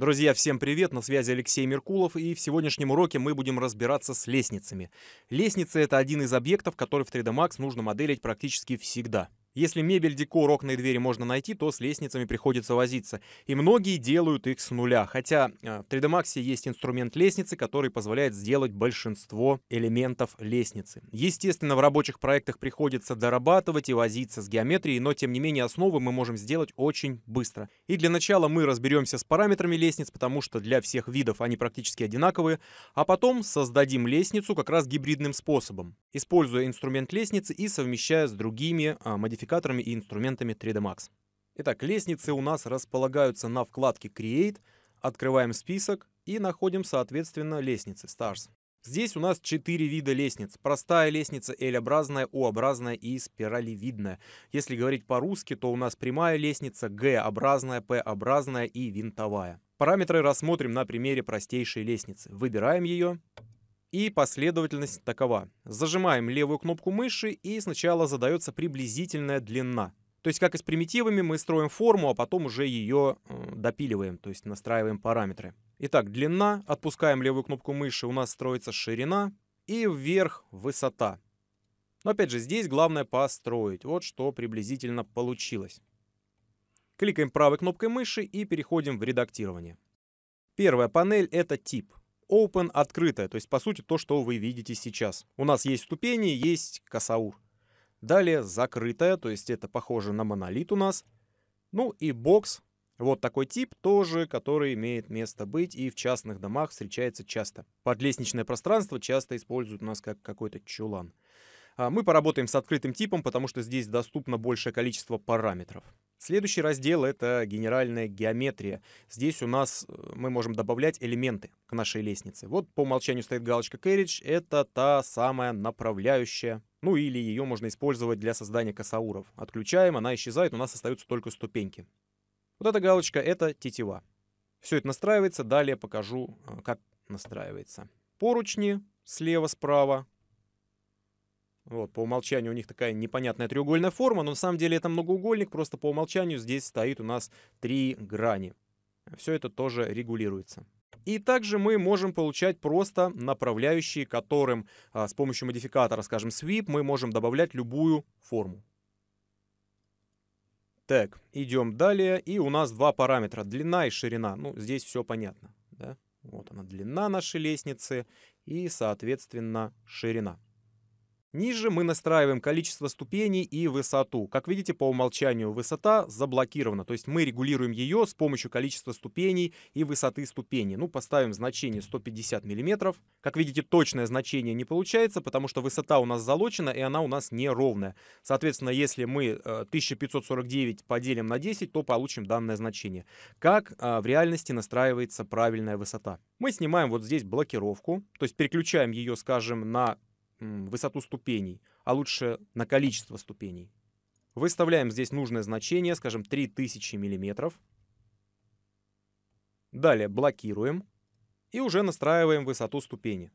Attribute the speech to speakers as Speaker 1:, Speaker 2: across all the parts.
Speaker 1: Друзья, всем привет, на связи Алексей Меркулов, и в сегодняшнем уроке мы будем разбираться с лестницами. Лестницы — это один из объектов, который в 3D Max нужно моделить практически всегда. Если мебель, декор, окна и двери можно найти, то с лестницами приходится возиться. И многие делают их с нуля. Хотя э, в 3D Max есть инструмент лестницы, который позволяет сделать большинство элементов лестницы. Естественно, в рабочих проектах приходится дорабатывать и возиться с геометрией, но тем не менее основы мы можем сделать очень быстро. И для начала мы разберемся с параметрами лестниц, потому что для всех видов они практически одинаковые, а потом создадим лестницу как раз гибридным способом, используя инструмент лестницы и совмещая с другими э, модификациями модификаторами и инструментами 3D Max. Итак, лестницы у нас располагаются на вкладке Create, открываем список и находим, соответственно, лестницы Stars. Здесь у нас четыре вида лестниц. Простая лестница L-образная, u образная и спиралевидная. Если говорить по-русски, то у нас прямая лестница G-образная, P-образная и винтовая. Параметры рассмотрим на примере простейшей лестницы. Выбираем ее и последовательность такова. Зажимаем левую кнопку мыши и сначала задается приблизительная длина. То есть как и с примитивами мы строим форму, а потом уже ее э, допиливаем, то есть настраиваем параметры. Итак, длина, отпускаем левую кнопку мыши, у нас строится ширина и вверх высота. Но опять же, здесь главное построить. Вот что приблизительно получилось. Кликаем правой кнопкой мыши и переходим в редактирование. Первая панель — это тип. Open открытая, то есть по сути то, что вы видите сейчас. У нас есть ступени, есть косаур. Далее закрытая, то есть это похоже на монолит у нас. Ну и бокс, вот такой тип тоже, который имеет место быть и в частных домах встречается часто. Подлестничное пространство часто используют у нас как какой-то чулан. А мы поработаем с открытым типом, потому что здесь доступно большее количество параметров. Следующий раздел — это генеральная геометрия. Здесь у нас э, мы можем добавлять элементы к нашей лестнице. Вот по умолчанию стоит галочка carriage — это та самая направляющая, ну или ее можно использовать для создания косауров. Отключаем, она исчезает, у нас остаются только ступеньки. Вот эта галочка — это тетива. Все это настраивается, далее покажу, э, как настраивается. Поручни слева-справа, вот, по умолчанию у них такая непонятная треугольная форма, но на самом деле это многоугольник, просто по умолчанию здесь стоит у нас три грани. Все это тоже регулируется. И также мы можем получать просто направляющие, которым а, с помощью модификатора, скажем, sweep, мы можем добавлять любую форму. Так, идем далее. И у нас два параметра, длина и ширина. Ну, здесь все понятно. Да? Вот она, длина нашей лестницы и, соответственно, ширина. Ниже мы настраиваем количество ступеней и высоту. Как видите, по умолчанию высота заблокирована, то есть мы регулируем ее с помощью количества ступеней и высоты ступени. Ну, поставим значение 150 мм. Как видите, точное значение не получается, потому что высота у нас залочена и она у нас неровная. Соответственно, если мы 1549 э, поделим на 10, то получим данное значение. Как э, в реальности настраивается правильная высота? Мы снимаем вот здесь блокировку, то есть переключаем ее, скажем, на высоту ступеней, а лучше на количество ступеней. Выставляем здесь нужное значение, скажем, 3000 мм. Далее блокируем и уже настраиваем высоту ступени.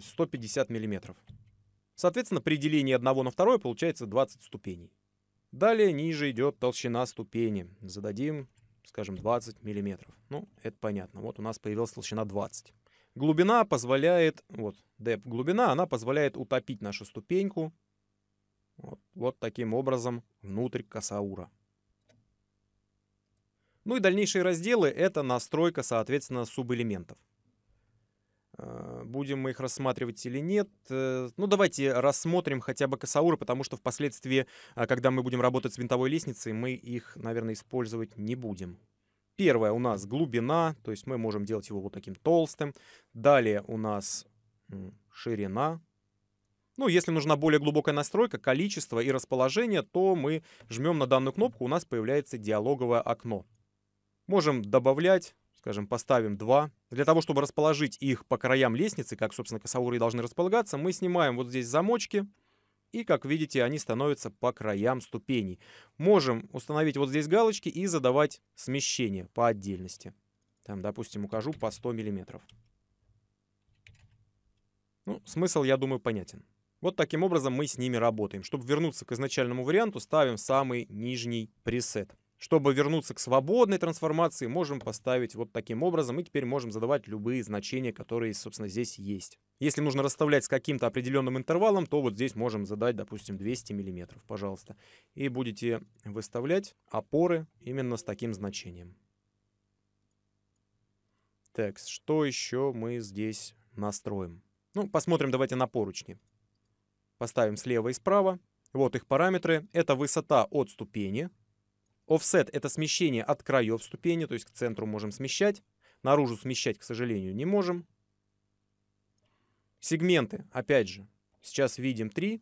Speaker 1: 150 мм. Соответственно, при делении одного на второе получается 20 ступеней. Далее ниже идет толщина ступени. Зададим, скажем, 20 мм. Ну, это понятно. Вот у нас появилась толщина 20 Глубина позволяет, вот, деп глубина, она позволяет утопить нашу ступеньку вот, вот таким образом внутрь косаура. Ну и дальнейшие разделы — это настройка, соответственно, субэлементов. Э, будем мы их рассматривать или нет. Э, ну, давайте рассмотрим хотя бы косауры, потому что впоследствии, а, когда мы будем работать с винтовой лестницей, мы их, наверное, использовать не будем. Первое у нас глубина, то есть мы можем делать его вот таким толстым. Далее у нас ширина. Ну, если нужна более глубокая настройка, количество и расположение, то мы жмем на данную кнопку, у нас появляется диалоговое окно. Можем добавлять, скажем, поставим 2. Для того, чтобы расположить их по краям лестницы, как, собственно, косауры должны располагаться, мы снимаем вот здесь замочки. И, как видите, они становятся по краям ступеней. Можем установить вот здесь галочки и задавать смещение по отдельности. Там, допустим, укажу по 100 миллиметров. Ну, смысл, я думаю, понятен. Вот таким образом мы с ними работаем. Чтобы вернуться к изначальному варианту, ставим самый нижний пресет. Чтобы вернуться к свободной трансформации, можем поставить вот таким образом. И теперь можем задавать любые значения, которые, собственно, здесь есть. Если нужно расставлять с каким-то определенным интервалом, то вот здесь можем задать, допустим, 200 мм, пожалуйста. И будете выставлять опоры именно с таким значением. Так, что еще мы здесь настроим? Ну, посмотрим давайте на поручни. Поставим слева и справа. Вот их параметры. Это высота от ступени. Offset — это смещение от краев ступени, то есть к центру можем смещать. Наружу смещать, к сожалению, не можем. Сегменты, опять же, сейчас видим 3,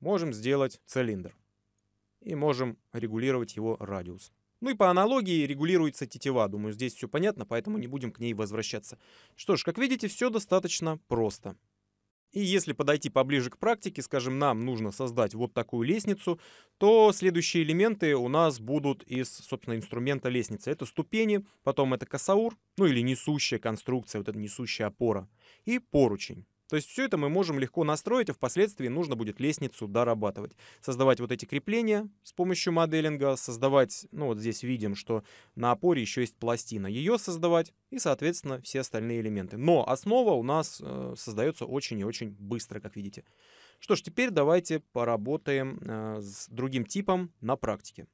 Speaker 1: можем сделать цилиндр. И можем регулировать его радиус. Ну и по аналогии регулируется тетива. Думаю, здесь все понятно, поэтому не будем к ней возвращаться. Что ж, как видите, все достаточно просто. И если подойти поближе к практике, скажем, нам нужно создать вот такую лестницу, то следующие элементы у нас будут из, собственно, инструмента лестницы. Это ступени, потом это косаур, ну или несущая конструкция, вот эта несущая опора, и поручень. То есть все это мы можем легко настроить, а впоследствии нужно будет лестницу дорабатывать. Создавать вот эти крепления с помощью моделинга, создавать, ну вот здесь видим, что на опоре еще есть пластина, ее создавать и, соответственно, все остальные элементы. Но основа у нас э, создается очень и очень быстро, как видите. Что ж, теперь давайте поработаем э, с другим типом на практике.